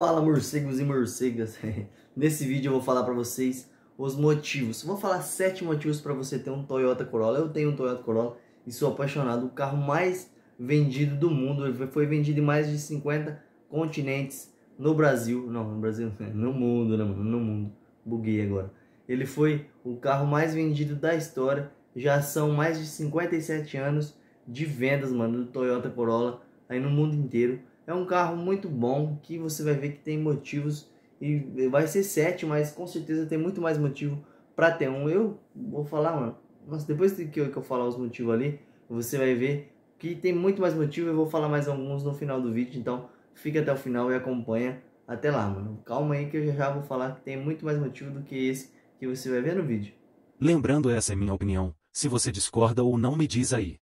Fala morcegos e morcegas, nesse vídeo eu vou falar para vocês os motivos, vou falar sete motivos para você ter um Toyota Corolla, eu tenho um Toyota Corolla e sou apaixonado, o carro mais vendido do mundo, foi vendido em mais de 50 continentes no Brasil, não, no Brasil, né? no mundo, né, mano? no mundo, buguei agora, ele foi o carro mais vendido da história, já são mais de 57 anos de vendas, mano, do Toyota Corolla aí no mundo inteiro, é um carro muito bom que você vai ver que tem motivos e vai ser 7, mas com certeza tem muito mais motivo para ter um. Eu vou falar, mano. Nossa, depois que eu, que eu falar os motivos ali, você vai ver que tem muito mais motivo. Eu vou falar mais alguns no final do vídeo, então fica até o final e acompanha até lá, mano. Calma aí que eu já vou falar que tem muito mais motivo do que esse que você vai ver no vídeo. Lembrando, essa é minha opinião. Se você discorda ou não, me diz aí.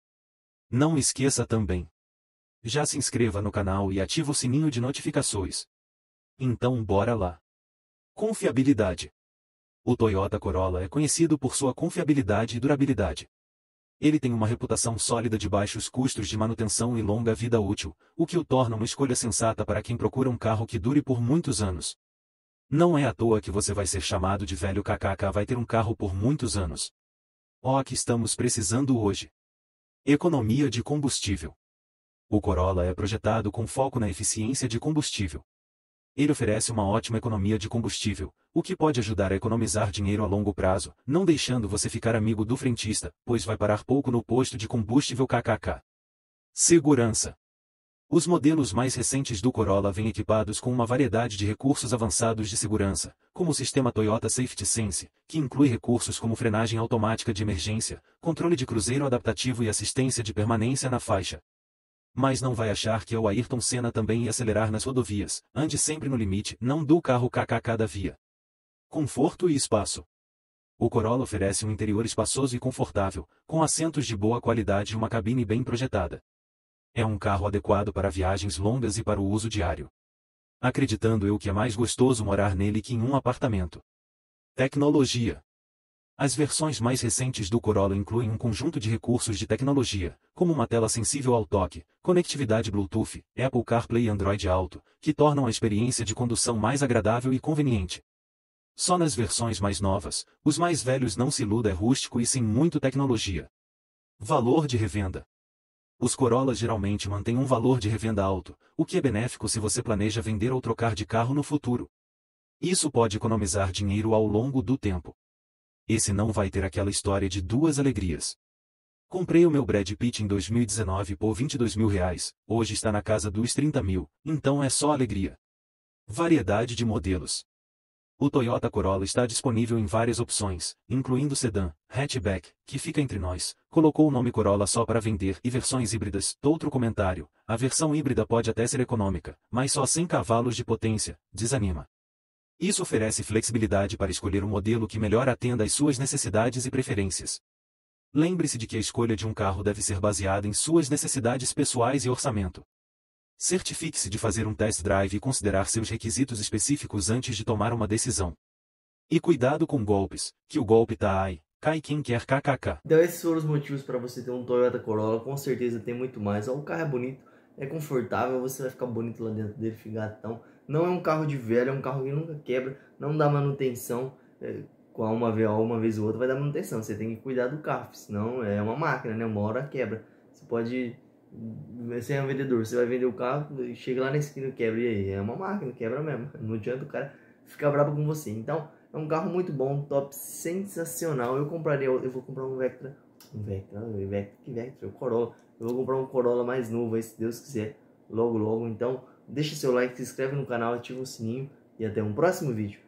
Não esqueça também já se inscreva no canal e ative o sininho de notificações. Então bora lá. Confiabilidade. O Toyota Corolla é conhecido por sua confiabilidade e durabilidade. Ele tem uma reputação sólida de baixos custos de manutenção e longa vida útil, o que o torna uma escolha sensata para quem procura um carro que dure por muitos anos. Não é à toa que você vai ser chamado de velho kkk vai ter um carro por muitos anos. Ó oh, que estamos precisando hoje. Economia de combustível. O Corolla é projetado com foco na eficiência de combustível. Ele oferece uma ótima economia de combustível, o que pode ajudar a economizar dinheiro a longo prazo, não deixando você ficar amigo do frentista, pois vai parar pouco no posto de combustível KKK. Segurança. Os modelos mais recentes do Corolla vêm equipados com uma variedade de recursos avançados de segurança, como o sistema Toyota Safety Sense, que inclui recursos como frenagem automática de emergência, controle de cruzeiro adaptativo e assistência de permanência na faixa, mas não vai achar que o Ayrton Senna também ia acelerar nas rodovias, ande sempre no limite, não do carro kkk da via. Conforto e espaço. O Corolla oferece um interior espaçoso e confortável, com assentos de boa qualidade e uma cabine bem projetada. É um carro adequado para viagens longas e para o uso diário. Acreditando eu que é mais gostoso morar nele que em um apartamento. Tecnologia as versões mais recentes do Corolla incluem um conjunto de recursos de tecnologia, como uma tela sensível ao toque, conectividade Bluetooth, Apple CarPlay e Android Auto, que tornam a experiência de condução mais agradável e conveniente. Só nas versões mais novas, os mais velhos não se iluda é rústico e sem muito tecnologia. Valor de revenda Os Corollas geralmente mantêm um valor de revenda alto, o que é benéfico se você planeja vender ou trocar de carro no futuro. Isso pode economizar dinheiro ao longo do tempo esse não vai ter aquela história de duas alegrias. Comprei o meu Brad Pitt em 2019 por 22 mil reais, hoje está na casa dos 30 mil, então é só alegria. Variedade de modelos. O Toyota Corolla está disponível em várias opções, incluindo sedã, hatchback, que fica entre nós, colocou o nome Corolla só para vender e versões híbridas. Outro comentário, a versão híbrida pode até ser econômica, mas só 100 cavalos de potência, desanima. Isso oferece flexibilidade para escolher o um modelo que melhor atenda às suas necessidades e preferências. Lembre-se de que a escolha de um carro deve ser baseada em suas necessidades pessoais e orçamento. Certifique-se de fazer um test drive e considerar seus requisitos específicos antes de tomar uma decisão. E cuidado com golpes, que o golpe tá ai, cai quem quer kkk. Então esses foram os motivos para você ter um Toyota Corolla, com certeza tem muito mais. O carro é bonito, é confortável, você vai ficar bonito lá dentro dele, ficar não é um carro de velho, é um carro que nunca quebra, não dá manutenção. É, com a uma vez, uma vez ou outra vai dar manutenção. Você tem que cuidar do carro, senão é uma máquina, né? Uma hora quebra. Você pode. Você é um vendedor, você vai vender o carro, chega lá na esquina quebra. E aí? É uma máquina, quebra mesmo. Não adianta o cara ficar bravo com você. Então, é um carro muito bom, top, sensacional. Eu compraria, eu vou comprar um Vectra. Um Vectra, um Vectra, que Vectra? O Corolla. Eu vou comprar um Corolla mais novo aí, se Deus quiser, logo, logo. Então, Deixe seu like, se inscreve no canal, ativa o sininho e até um próximo vídeo.